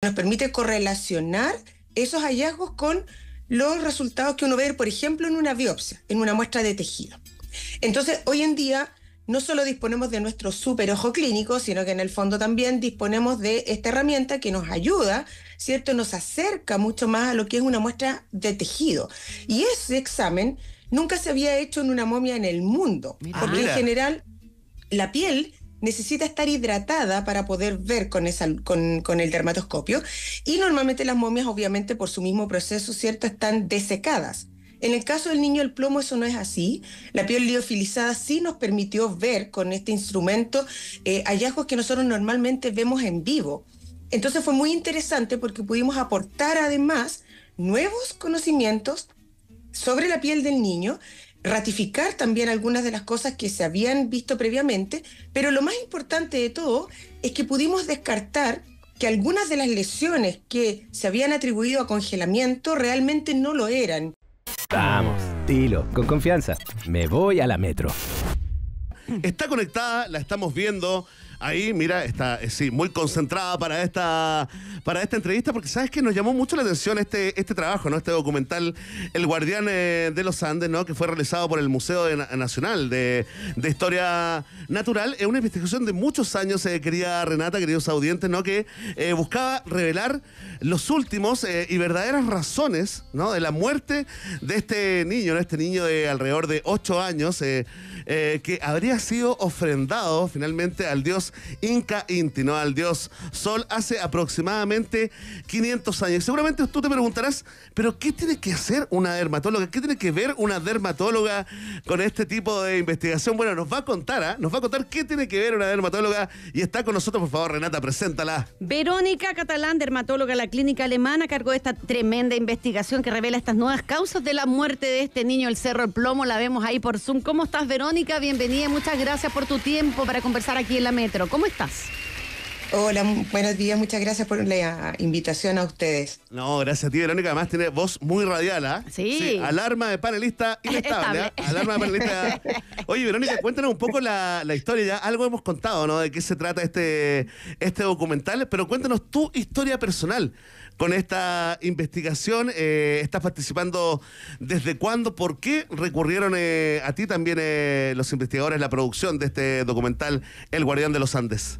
nos permite correlacionar esos hallazgos con los resultados que uno ve, por ejemplo, en una biopsia, en una muestra de tejido. Entonces, hoy en día no solo disponemos de nuestro super ojo clínico, sino que en el fondo también disponemos de esta herramienta que nos ayuda, ¿cierto? Nos acerca mucho más a lo que es una muestra de tejido. Y ese examen nunca se había hecho en una momia en el mundo, porque ah, en general la piel necesita estar hidratada para poder ver con, el dermatoscopio. Y normalmente las momias, obviamente, por su mismo proceso, ¿cierto?, están desecadas. En el caso del niño el plomo eso no es así. La piel liofilizada sí nos permitió ver con este instrumento eh, hallazgos que nosotros normalmente vemos en vivo. Entonces fue muy interesante porque pudimos aportar además nuevos conocimientos sobre la piel del niño ratificar también algunas de las cosas que se habían visto previamente, pero lo más importante de todo es que pudimos descartar que algunas de las lesiones que se habían atribuido a congelamiento realmente no lo eran. Vamos, dilo, con confianza. Me voy a la metro. Está conectada, la estamos viendo ahí, mira, está eh, sí, muy concentrada para esta, para esta entrevista, porque sabes que nos llamó mucho la atención este, este trabajo, ¿no? Este documental, El Guardián eh, de los Andes, ¿no? Que fue realizado por el Museo Nacional de, Historia Natural. Es una investigación de muchos años, eh, querida Renata, queridos audientes, ¿no? Que buscaba revelar los últimos y verdaderas razones, ¿no? De la muerte de este niño, ¿no? Este niño de alrededor de 8 años. Eh, que habría sido ofrendado finalmente al dios Inca Inti, ¿no? Al dios Sol hace aproximadamente 500 años. Seguramente tú te preguntarás, ¿pero qué tiene que hacer una dermatóloga? ¿Qué tiene que ver una dermatóloga con este tipo de investigación? Bueno, nos va a contar, ¿eh? Nos va a contar qué tiene que ver una dermatóloga y está con nosotros, por favor, Renata, preséntala. Verónica Catalán, dermatóloga de la clínica alemana, cargo de esta tremenda investigación que revela estas nuevas causas de la muerte de este niño, el Cerro El Plomo. La vemos ahí por Zoom. ¿Cómo estás, Verónica? Mónica, bienvenida. Muchas gracias por tu tiempo para conversar aquí en la Metro. ¿Cómo estás? Hola, buenos días, muchas gracias por la invitación a ustedes. No, gracias a ti, Verónica. Además, tiene voz muy radial, ¿ah? Sí. Alarma de panelista inestable. ¿eh? Alarma de panelista. Oye, Verónica, cuéntanos un poco la, historia. Ya algo hemos contado, ¿no? De qué se trata este, este documental, pero cuéntanos tu historia personal con esta investigación. Eh, ¿Estás participando desde cuándo? ¿Por qué recurrieron eh, a ti también eh, los investigadores la producción de este documental, El Guardián de los Andes?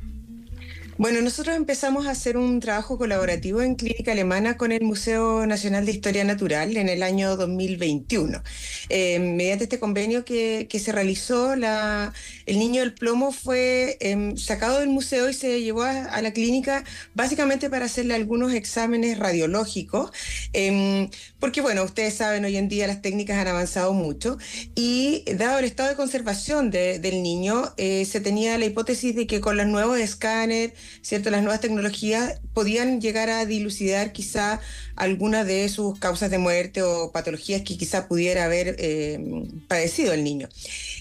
Bueno, nosotros empezamos a hacer un trabajo colaborativo en Clínica Alemana con el Museo Nacional de Historia Natural en el año 2021. Eh, mediante este convenio que, que se realizó, el niño del plomo fue em, sacado del museo y se llevó a, la clínica básicamente para hacerle algunos exámenes radiológicos, em, porque bueno, ustedes saben, hoy en día las técnicas han avanzado mucho y dado el estado de conservación del niño, eh, se tenía la hipótesis de que con los nuevos escáneres, ¿cierto? Las nuevas tecnologías podían llegar a dilucidar quizá alguna de sus causas de muerte o patologías que quizá pudiera haber eh, padecido el niño.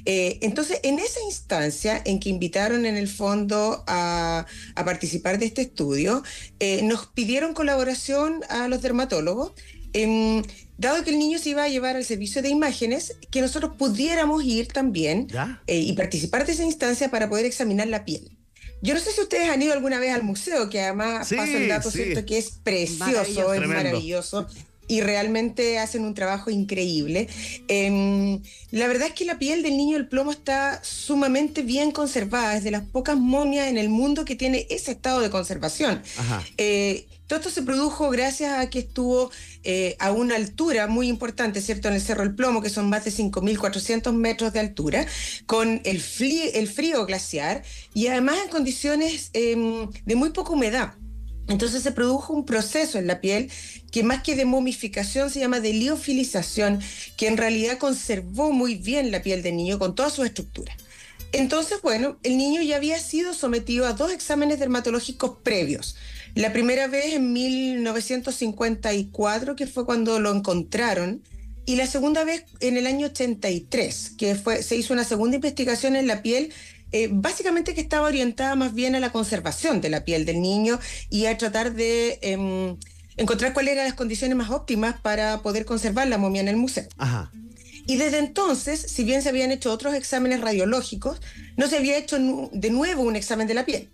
Eh, entonces, en esa instancia en que invitaron en el fondo a, participar de este estudio, eh, nos pidieron colaboración a los dermatólogos em, dado que el niño se iba a llevar al servicio de imágenes, que nosotros pudiéramos ir también y participar de esa instancia para poder examinar la piel. Yo no sé si ustedes han ido alguna vez al museo, que además pasa el dato, ¿cierto? Que es precioso, es maravilloso. Y realmente hacen un trabajo increíble. Em, la verdad es que la piel del niño del plomo está sumamente bien conservada. Es de las pocas momias en el mundo que tiene ese estado de conservación. Ajá. Eh, todo esto se produjo gracias a que estuvo eh, a una altura muy importante, ¿cierto? En el Cerro El Plomo, que son más de 5.400 metros de altura, con el, frío glaciar y además en condiciones em, de muy poca humedad. Entonces se produjo un proceso en la piel que más que de momificación se llama de liofilización, que en realidad conservó muy bien la piel del niño con toda su estructura. Entonces, bueno, el niño ya había sido sometido a dos exámenes dermatológicos previos la primera vez en 1954, que fue cuando lo encontraron, y la segunda vez en el año 83, que fue, se hizo una segunda investigación en la piel eh, básicamente que estaba orientada más bien a la conservación de la piel del niño y a tratar de em, encontrar cuáles eran las condiciones más óptimas para poder conservar la momia en el museo. Y desde entonces, si bien se habían hecho otros exámenes radiológicos, no se había hecho de nuevo un examen de la piel.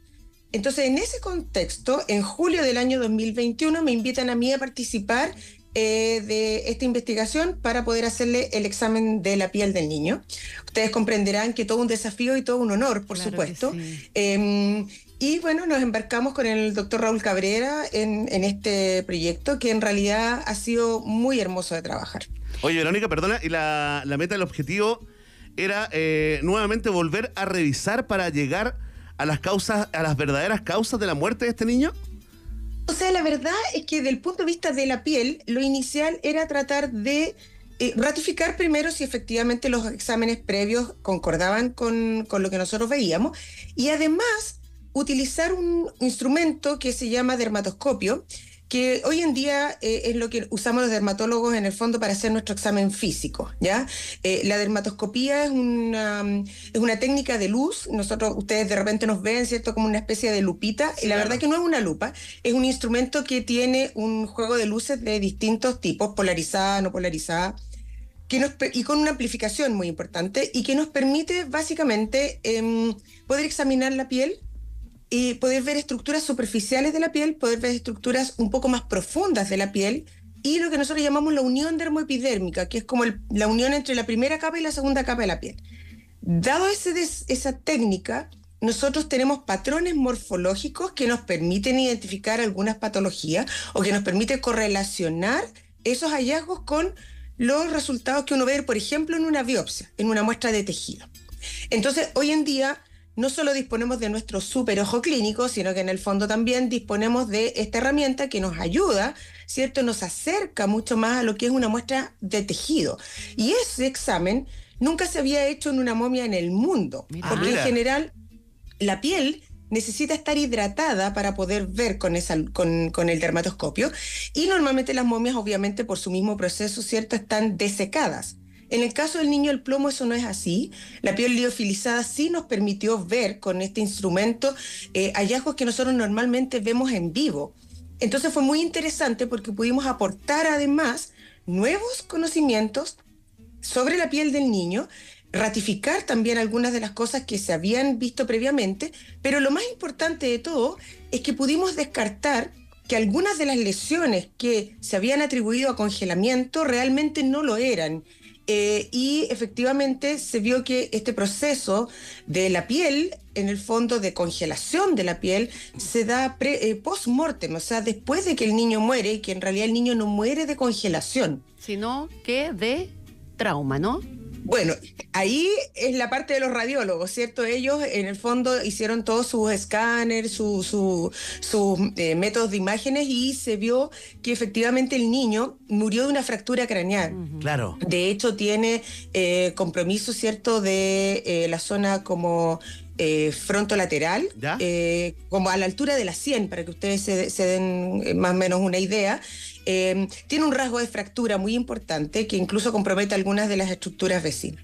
Entonces, en ese contexto, en julio del año 2021 me invitan a mí a participar eh, de esta investigación para poder hacerle el examen de la piel del niño. Ustedes comprenderán que todo un desafío y todo un honor, por supuesto. Em, y bueno, nos embarcamos con el doctor Raúl Cabrera en, este proyecto que en realidad ha sido muy hermoso de trabajar. Oye, Verónica, perdona, y la, meta, el objetivo era eh, nuevamente volver a revisar para llegar a las causas, a las verdaderas causas de la muerte de este niño? O sea, la verdad es que del punto de vista de la piel, lo inicial era tratar de eh, ratificar primero si efectivamente los exámenes previos concordaban con, con lo que nosotros veíamos y además utilizar un instrumento que se llama dermatoscopio, que hoy en día eh, es lo que usamos los dermatólogos en el fondo para hacer nuestro examen físico, ¿ya? Eh, la dermatoscopía es una, es una técnica de luz, nosotros, ustedes de repente nos ven, ¿cierto? Como una especie de lupita, y la verdad que no es una lupa, es un instrumento que tiene un juego de luces de distintos tipos, polarizada, no polarizada, que nos, y con una amplificación muy importante, y que nos permite básicamente em, poder examinar la piel, y poder ver estructuras superficiales de la piel, poder ver estructuras un poco más profundas de la piel y lo que nosotros llamamos la unión dermoepidérmica, que es como la unión entre la primera capa y la segunda capa de la piel. Dado ese esa técnica, nosotros tenemos patrones morfológicos que nos permiten identificar algunas patologías o que nos permiten correlacionar esos hallazgos con los resultados que uno ve, por ejemplo, en una biopsia, en una muestra de tejido. Entonces, hoy en día no solo disponemos de nuestro super ojo clínico, sino que en el fondo también disponemos de esta herramienta que nos ayuda, ¿cierto? Nos acerca mucho más a lo que es una muestra de tejido. Y ese examen nunca se había hecho en una momia en el mundo, porque en ah. general la piel necesita estar hidratada para poder ver con, esa, con, con, el dermatoscopio. Y normalmente las momias, obviamente, por su mismo proceso, ¿cierto?, están desecadas. En el caso del niño del plomo eso no es así. La piel liofilizada sí nos permitió ver con este instrumento eh, hallazgos que nosotros normalmente vemos en vivo. Entonces fue muy interesante porque pudimos aportar además nuevos conocimientos sobre la piel del niño, ratificar también algunas de las cosas que se habían visto previamente, pero lo más importante de todo es que pudimos descartar que algunas de las lesiones que se habían atribuido a congelamiento realmente no lo eran eh, y efectivamente se vio que este proceso de la piel, en el fondo de congelación de la piel, se da eh, post-mortem, o sea, después de que el niño muere, que en realidad el niño no muere de congelación. Sino que de trauma, ¿no? Bueno, ahí es la parte de los radiólogos, ¿cierto? Ellos en el fondo hicieron todos sus escáneres, sus su, eh, métodos de imágenes y se vio que efectivamente el niño murió de una fractura craneal. Claro. De hecho, tiene eh, compromiso, ¿cierto?, de eh, la zona como eh, frontolateral, como a la altura de la 100, para que ustedes se, se den más o menos una idea, Em, tiene un rasgo de fractura muy importante que incluso compromete algunas de las estructuras vecinas.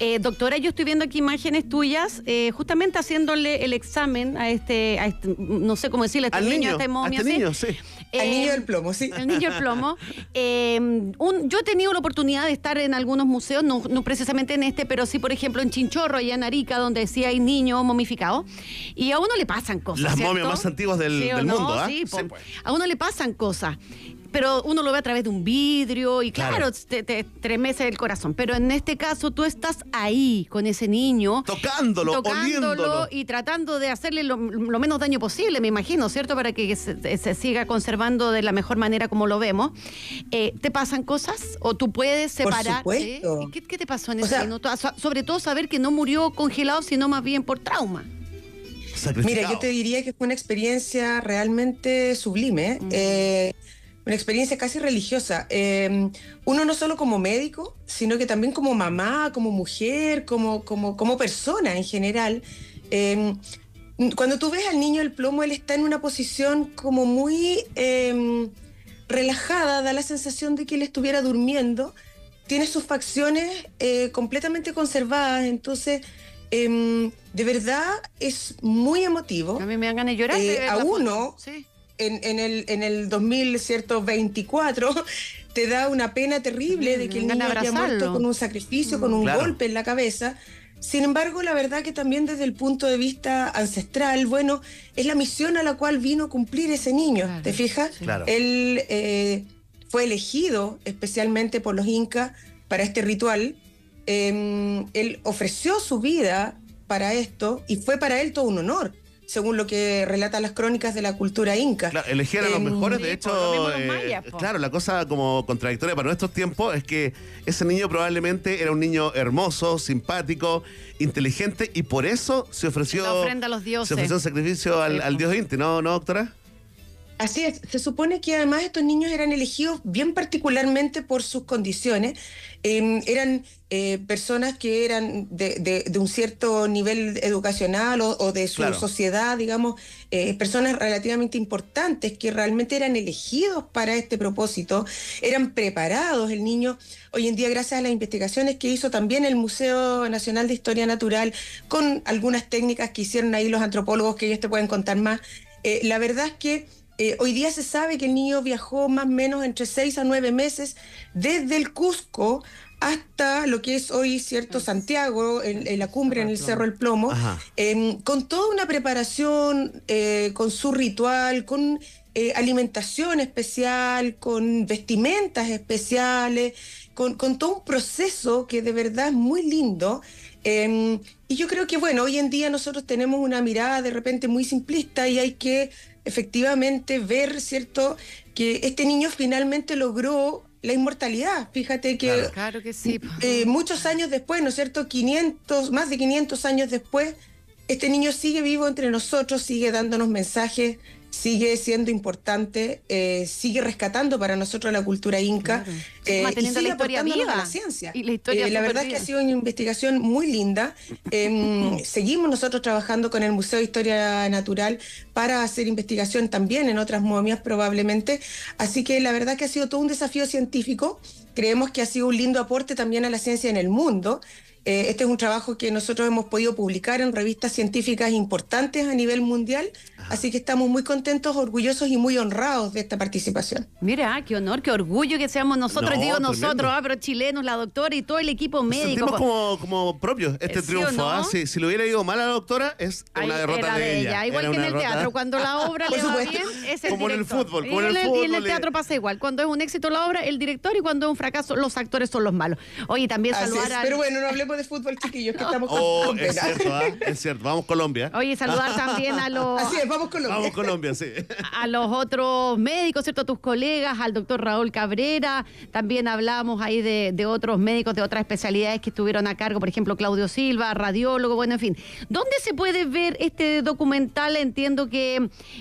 Eh, doctora, yo estoy viendo aquí imágenes tuyas, eh, justamente haciéndole el examen este, a este, no sé cómo decirle, a este al niño, de niño, este este eh, al niño del plomo, sí. El niño del plomo. Em, yo he tenido la oportunidad de estar en algunos museos, no, precisamente en este, pero sí, por ejemplo, en Chinchorro, allá en Arica, donde sí hay niños momificados. Y a uno le pasan cosas. Las momias más antiguas del, mundo, ¿ah? Sí, pues. A uno le pasan cosas pero uno lo ve a través de un vidrio y claro, te, tremece estremece el corazón. Pero en este caso tú estás ahí con ese niño. Tocándolo, tocándolo y tratando de hacerle lo, menos daño posible, me imagino, ¿cierto? Para que se, siga conservando de la mejor manera como lo vemos. Eh, ¿Te pasan cosas o tú puedes separar? Eh, ¿Qué, te pasó en ese Sobre todo saber que no murió congelado, sino más bien por trauma. Mira, yo te diría que fue una experiencia realmente sublime. Mm. Eh, una experiencia casi religiosa. Em, uno no solo como médico, sino que también como mamá, como mujer, como, como, como persona en general. Em, cuando tú ves al niño el plomo, él está en una posición como muy em, relajada, da la sensación de que él estuviera durmiendo, tiene sus facciones eh, completamente conservadas, entonces... de verdad es muy emotivo. A mí me dan ganas de llorar. Eh, a uno, sí en, el, en el 2024 te da una pena terrible de mm, que el niño haya muerto con un sacrificio, con un golpe en la cabeza. Sin embargo, la verdad que también desde el punto de vista ancestral, bueno, es la misión a la cual vino a cumplir ese niño, ¿te fijas? Él eh, fue elegido especialmente por los incas para este ritual. Em, él ofreció su vida para esto y fue para él todo un honor según lo que relatan las crónicas de la cultura inca. Claro, elegían a los mejores, de hecho, eh, claro, la cosa como contradictoria para nuestros tiempos es que ese niño probablemente era un niño hermoso, simpático, inteligente y por eso se ofreció... Se ofreció un sacrificio al, al dios Inti, ¿no, no doctora? Así es, se supone que además estos niños eran elegidos bien particularmente por sus condiciones, em, eran eh, personas que eran de, un cierto nivel educacional o, de su sociedad, digamos, eh, personas relativamente importantes que realmente eran elegidos para este propósito, eran preparados, el niño hoy en día gracias a las investigaciones que hizo también el Museo Nacional de Historia Natural, con algunas técnicas que hicieron ahí los antropólogos que ellos te pueden contar más, eh, la verdad es que eh, hoy día se sabe que el niño viajó más o menos entre seis a nueve meses desde el Cusco hasta lo que es hoy, ¿cierto? Santiago, en, la cumbre, en el Cerro del Plomo, em, con toda una preparación, eh, con su ritual, con eh, alimentación especial, con vestimentas especiales, con, con, todo un proceso que de verdad es muy lindo Em, y yo creo que, bueno, hoy en día nosotros tenemos una mirada de repente muy simplista y hay que efectivamente ver, ¿cierto?, que este niño finalmente logró la inmortalidad. Fíjate que, eh, muchos años después, ¿no es cierto?, 500, más de 500 años después, este niño sigue vivo entre nosotros, sigue dándonos mensajes sigue siendo importante, eh, sigue rescatando para nosotros la cultura inca sigue la la ciencia. Eh, la, la verdad es que ha sido una investigación muy linda. Em, seguimos nosotros trabajando con el Museo de Historia Natural para hacer investigación también en otras momias probablemente. Así que la verdad que ha sido todo un desafío científico. Creemos que ha sido un lindo aporte también a la ciencia en el mundo. Eh, este es un trabajo que nosotros hemos podido publicar en revistas científicas importantes a nivel mundial, así que estamos muy contentos, orgullosos y muy honrados de esta participación. Mira, ah, qué honor, qué orgullo que seamos nosotros, digo nosotros, ah, chilenos, la doctora y todo el equipo médico. Sentimos como, como propios este triunfo. Ah, si, lo hubiera ido mal a la doctora, es una derrota de, ella. Igual que en el teatro, cuando la obra le va bien, es el como en el fútbol. Como en el, fútbol, y en el teatro pasa igual. Cuando es un éxito la obra, el director y cuando es un fracaso, los actores son los malos. Oye, también saludar a... Pero bueno, no hablemos de fútbol, chiquillos, que estamos con oh, es ¿ah? es cierto. Vamos Colombia. Oye, saludar también a los... Así es, vamos Colombia. Vamos Colombia, sí. A los otros médicos, ¿cierto? A tus colegas, al doctor Raúl Cabrera. También hablamos ahí de, otros médicos de otras especialidades que estuvieron a cargo, por ejemplo, Claudio Silva, radiólogo, bueno, en fin. ¿Dónde se puede ver este documental? Entiendo que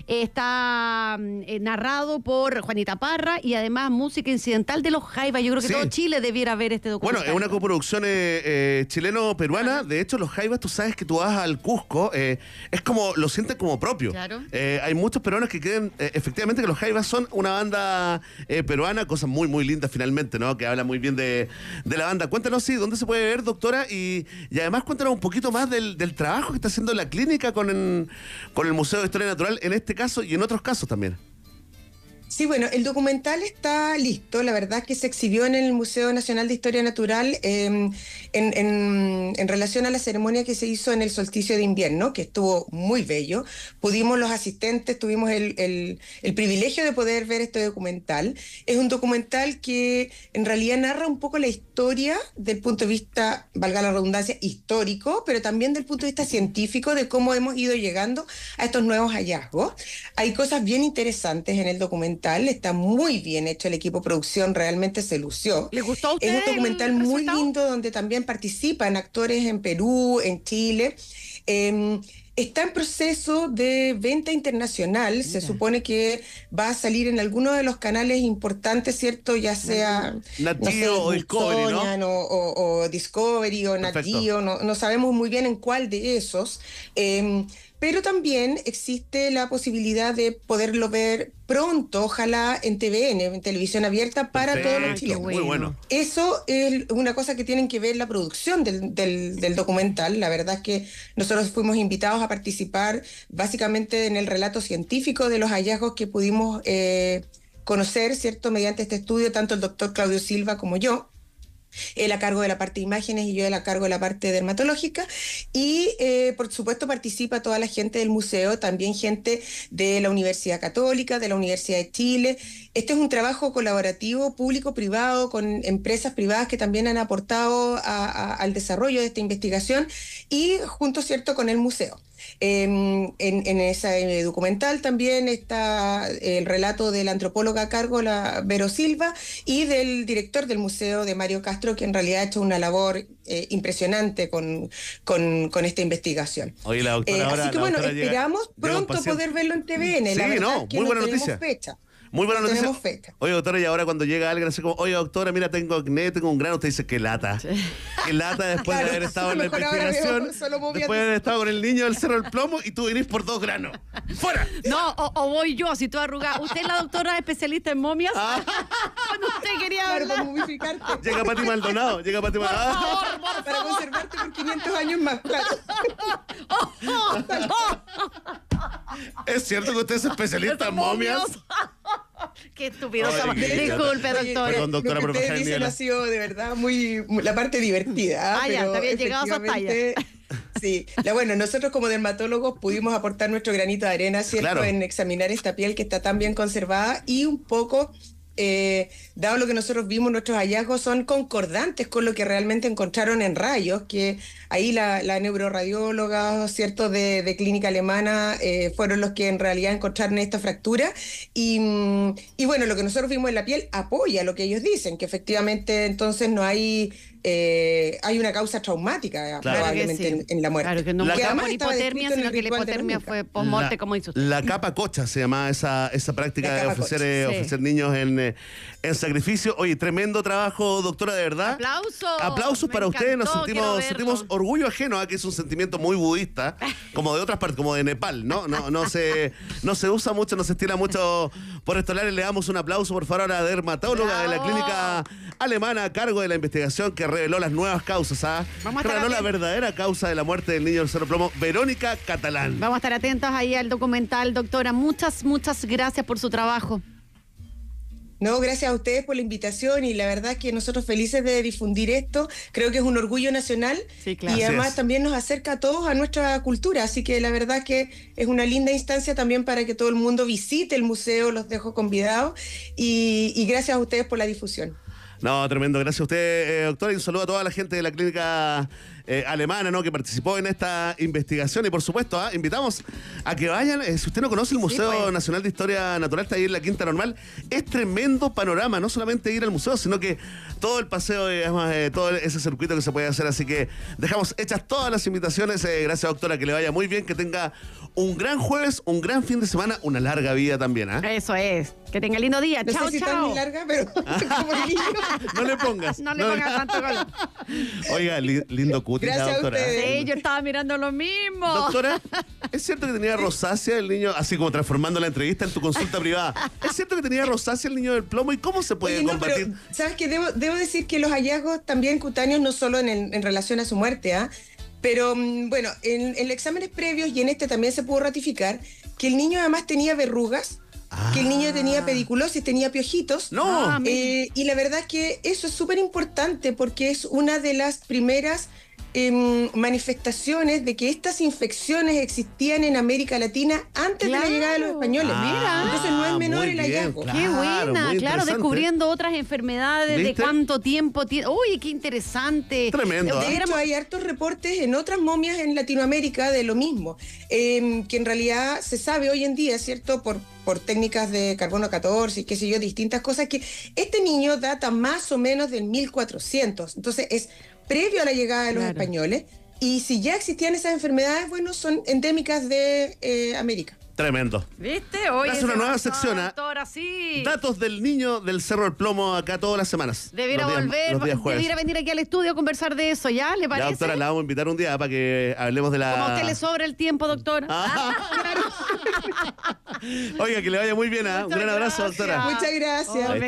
eh, está mm, eh, narrado por Juanita Parra y además música incidental de los Jaivas. Yo creo que todo Chile debiera ver este documental. Bueno, es una coproducción eh, chileno-peruana. De hecho, los jaivas, tú sabes que tú vas al Cusco, eh, es como, lo sienten como propio. Eh, hay muchos peruanos que creen eh, efectivamente que los jaivas son una banda peruana, cosa muy, muy linda finalmente, ¿no? Que habla muy bien de, la banda. Cuéntanos, sí, ¿dónde se puede ver, doctora? Y, además cuéntanos un poquito más del, del trabajo que está haciendo la clínica con, con el Museo de Historia Natural en este caso y en otros casos también. Sí, bueno, el documental está listo. La verdad es que se exhibió en el Museo Nacional de Historia Natural em, en, relación a la ceremonia que se hizo en el solsticio de invierno, que estuvo muy bello. Pudimos los asistentes, tuvimos el, el privilegio de poder ver este documental. Es un documental que en realidad narra un poco la historia del punto de vista, valga la redundancia, histórico, pero también del punto de vista científico de cómo hemos ido llegando a estos nuevos hallazgos. Hay cosas bien interesantes en el documental está muy bien hecho, el equipo producción realmente se lució. ¿Le gustó Es un documental muy lindo donde también participan actores en Perú, en Chile. Em, está en proceso de venta internacional. Se supone que va a salir en alguno de los canales importantes, ¿cierto? Ya sea Natio o Discovery, ¿no? o, Discovery o Natio. no, sabemos muy bien en cuál de esos. Em, pero también existe la posibilidad de poderlo ver pronto, ojalá en TVN, en televisión abierta para todos los chilenos. bueno. Eso es una cosa que tienen que ver la producción del, documental. La verdad es que nosotros fuimos invitados a participar básicamente en el relato científico de los hallazgos que pudimos eh, conocer, ¿cierto? Mediante este estudio, tanto el doctor Claudio Silva como yo él a cargo de la parte de imágenes y yo a cargo de la parte dermatológica. Y eh, por supuesto participa toda la gente del museo, también gente de la Universidad Católica, de la Universidad de Chile. Este es un trabajo colaborativo público-privado con empresas privadas que también han aportado al desarrollo de esta investigación y junto, ¿cierto?, con el museo. Em, en, ese documental también está el relato de la antropóloga a cargo, la Vero Silva, y del director del museo de Mario Castro, que en realidad ha hecho una labor eh, impresionante con, con, esta investigación. Eh, así que bueno, esperamos pronto poder verlo en TV Sí, la no, que muy buena noticia. Muy buena noticia. Tenemos fecha. Oye, doctora, y ahora cuando llega alguien así como, oye, doctora, mira, tengo acné, tengo un grano, usted dice, qué lata. que Qué lata después de haber estado en la investigación, después de haber estado con el niño del cerro del plomo y tú vinís por dos granos. ¡Fuera! No, o, voy yo, si tú arrugas. Usted es la doctora especialista en momias. Ah. Cuando usted quería claro, hablar. Para mumificarte. Llega Pati Maldonado, llega Pati Maldonado. Para conservarte por 500 años más, oh, oh, oh. ¿Es cierto que usted es especialista en momias? Qué estúpido. Oh, Disculpe, doctor. doctora. Perdón, doctora, pero usted dice ha sido de verdad muy, la parte divertida. Ah, pero ya, también llegamos a talla. Sí, la, bueno, nosotros como dermatólogos pudimos aportar nuestro granito de arena, ¿cierto? En examinar esta piel que está tan bien conservada y un poco eh, dado lo que nosotros vimos, nuestros hallazgos son concordantes con lo que realmente encontraron en rayos, que ahí la, neuroradióloga, ¿cierto?, de, clínica alemana eh, fueron los que en realidad encontraron esta fractura. Y, y bueno, lo que nosotros vimos en la piel apoya lo que ellos dicen, que efectivamente entonces no hay eh, hay una causa traumática probablemente en, la muerte. Claro que no la hipotermia, sino que la hipotermia fue muerte, como hizo usted. La capa cocha se llamaba esa, esa práctica de ofrecer, eh, ofrecer niños en, eh, en sacrificio. Oye, tremendo trabajo, doctora, de verdad. Aplausos. Aplausos para ustedes. Nos sentimos, sentimos orgullo ajeno, a ¿ah? que es un sentimiento muy budista, como de otras partes, como de Nepal, ¿no? No, no, se, no se usa mucho, no se estira mucho por esto. Le damos un aplauso, por favor, a la dermatóloga de la clínica alemana a cargo de la investigación que reveló las nuevas causas. ¿ah? reveló la verdadera causa de la muerte del niño del cerro plomo, Verónica Catalán. Vamos a estar atentos ahí al documental, doctora. Muchas, muchas gracias por su trabajo. No, gracias a ustedes por la invitación y la verdad que nosotros felices de difundir esto. Creo que es un orgullo nacional y además también nos acerca a todos a nuestra cultura. Así que la verdad que es una linda instancia también para que todo el mundo visite el museo. Los dejo convidados y, gracias a ustedes por la difusión. No, tremendo. Gracias a usted, eh, doctor. Y un saludo a toda la gente de la clínica eh, alemana, ¿no? Que participó en esta investigación. Y por supuesto, ah, invitamos a que vayan. Eh, si usted no conoce el Museo pues. Nacional de Historia Natural, está ahí en la Quinta Normal. Es tremendo panorama, no solamente ir al museo, sino que todo el paseo, digamos, eh, todo ese circuito que se puede hacer. Así que dejamos hechas todas las invitaciones. gracias, doctora, que le vaya muy bien, que tenga un gran jueves, un gran fin de semana, una larga vida también. ¿ah? Eso es. Que tenga lindo día. No chao, pero no le pongas. No le tanto Oiga, lindo cuento. Gracias A ¿eh? ustedes. yo estaba mirando lo mismo. Doctora, ¿es cierto que tenía rosácea el niño, así como transformando la entrevista en tu consulta privada? ¿Es cierto que tenía rosácea el niño del plomo y cómo se puede compartir. ¿Sabes que Debo, decir que los hallazgos también cutáneos, no solo en, relación a su muerte, ¿ah? Pero mm, bueno, en, exámenes previos y en este también se pudo ratificar que el niño además tenía verrugas, que el niño tenía ah. pediculosis, tenía piojitos. No. Eh, ah, y la verdad es que eso es súper importante porque es una de las primeras Em, manifestaciones de que estas infecciones existían en América Latina antes de la llegada de los españoles. Ah, Mira, Entonces no es menor el hallazgo. qué buena, claro, ¿eh? descubriendo otras enfermedades, de cuánto tiempo tiene. Uy, qué interesante. Tremendo. De hecho, ¿eh? hay hartos reportes en otras momias en Latinoamérica de lo mismo, em, que en realidad se sabe hoy en día, ¿cierto? Por, por técnicas de carbono 14 y qué sé yo, distintas cosas, que este niño data más o menos del 1400. Entonces es previo a la llegada de los españoles. Y si ya existían esas enfermedades, bueno, son endémicas de eh, América. Tremendo. ¿Viste? Hoy es una nueva sección. ¿eh? Doctora, sí. Datos del niño del Cerro del Plomo acá todas las semanas. Debiera volver, venir aquí al estudio a conversar de eso, ¿ya? ¿Le parece? La doctora la vamos a invitar un día para que hablemos de la. Como que le sobra el tiempo, doctora. Ah. Oiga, que le vaya muy bien. ¿eh? Un gran abrazo, doctora. Muchas gracias.